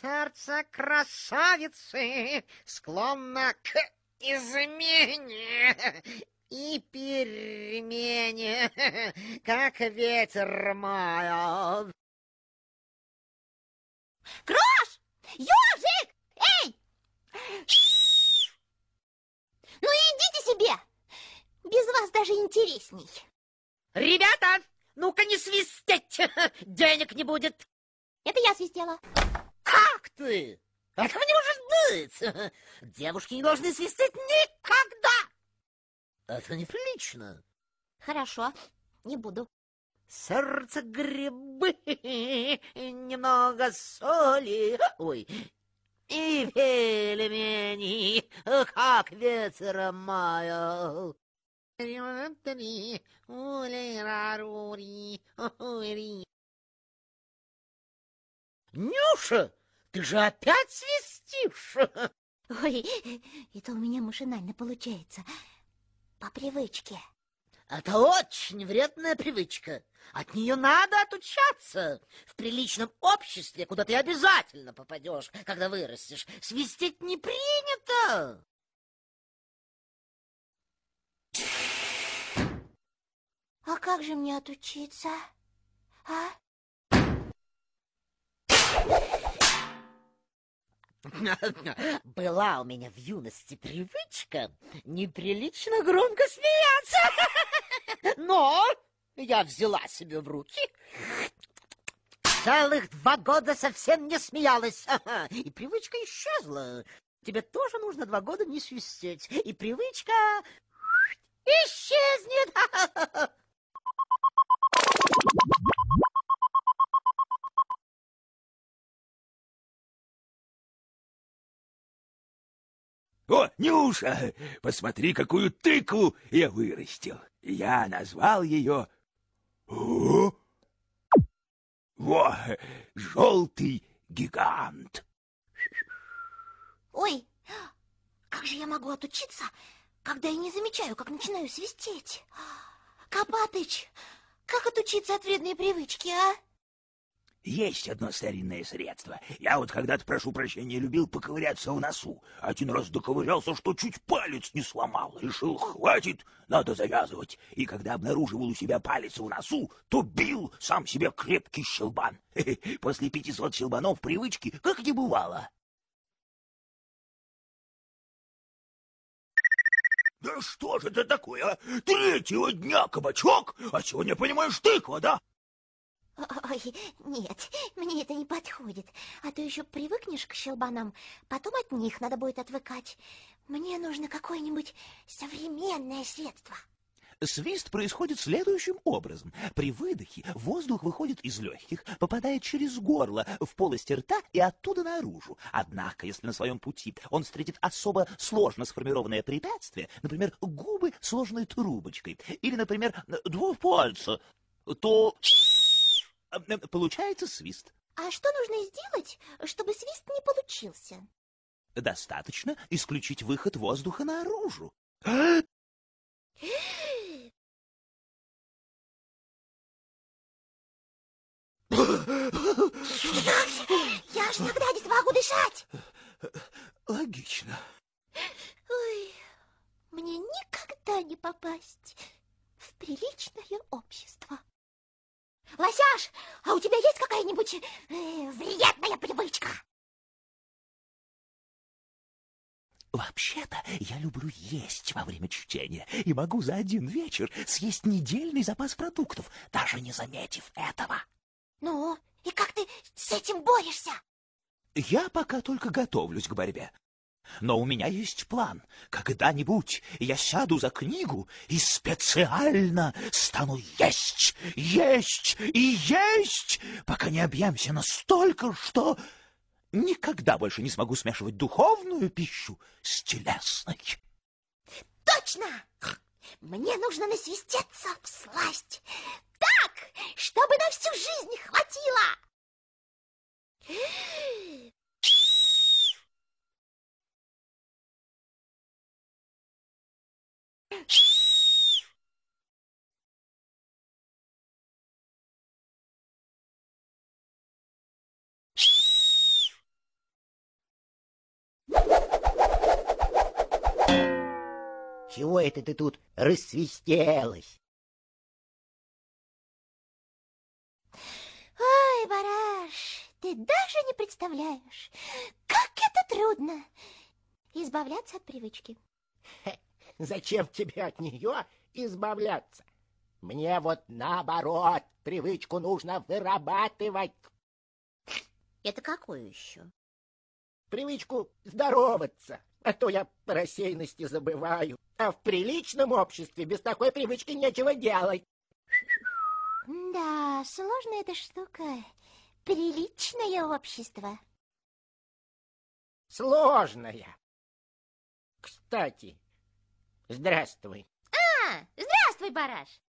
Сердце красавицы склонно к измене и перемене, как ветер мая. Крош! Ёжик! Эй! Ну идите себе! Без вас даже интересней. Ребята, ну-ка не свистеть! Денег не будет! Это я свистела ты? Этого а не может быть! Девушки не должны свистеть никогда! Это а неприлично. Хорошо, не буду. Сердце грибы, немного соли, ой, и пельмени, как ветер мая. Нюша! Ты же опять свистишь? Ой, это у меня машинально получается. По привычке. Это очень вредная привычка. От нее надо отучаться. В приличном обществе, куда ты обязательно попадешь, когда вырастешь, свистеть не принято. А как же мне отучиться, а? Была у меня в юности привычка неприлично громко смеяться. Но я взяла себе в руки. Целых два года совсем не смеялась. И привычка исчезла. Тебе тоже нужно два года не свистеть. И привычка исчезнет. О, Нюша, посмотри, какую тыкву я вырастил. Я назвал ее... О! Во, желтый гигант. Ой, как же я могу отучиться, когда я не замечаю, как начинаю свистеть? Копатыч, как отучиться от вредной привычки, а? Есть одно старинное средство. Я вот когда-то, прошу прощения, любил поковыряться в носу. Один раз доковырялся, что чуть палец не сломал. Решил, хватит, надо завязывать. И когда обнаруживал у себя палец в носу, то бил сам себе крепкий щелбан. После пятисот щелбанов привычки как не бывало. Да что же это такое, а? Третьего дня кабачок, а сегодня, понимаешь, тыква, да? Ой, нет, мне это не подходит. А то еще привыкнешь к щелбанам, потом от них надо будет отвыкать. Мне нужно какое-нибудь современное средство. Свист происходит следующим образом. При выдохе воздух выходит из легких, попадает через горло, в полость рта и оттуда наружу. Однако, если на своем пути он встретит особо сложно сформированное препятствие, например, губы, сложной трубочкой, или, например, два пальца, то... Э, э, получается свист. А что нужно сделать, чтобы свист не получился? Достаточно исключить выход воздуха наружу. Я ж никогда не смогу дышать. Логично. Ой, мне никогда не попасть в приличное общество. Лосяш, а у тебя есть какая-нибудь э, вредная привычка? Вообще-то я люблю есть во время чтения и могу за один вечер съесть недельный запас продуктов, даже не заметив этого. Ну, и как ты с этим борешься? Я пока только готовлюсь к борьбе. Но у меня есть план. Когда-нибудь я сяду за книгу и специально стану есть, есть и есть, пока не объемся настолько, что никогда больше не смогу смешивать духовную пищу с телесной. Точно! Мне нужно насвистеться в сласть. Так, чтобы на всю жизнь хватило. Чего это ты тут рассвистелась? Ой, бараш, ты даже не представляешь, как это трудно избавляться от привычки. Хе. Зачем тебе от нее избавляться? Мне вот наоборот, привычку нужно вырабатывать. Это какую еще? Привычку здороваться, а то я по рассеянности забываю. А в приличном обществе без такой привычки нечего делать. Да, сложная эта штука. Приличное общество. Сложная. Кстати, Здравствуй. А, здравствуй, Бараш.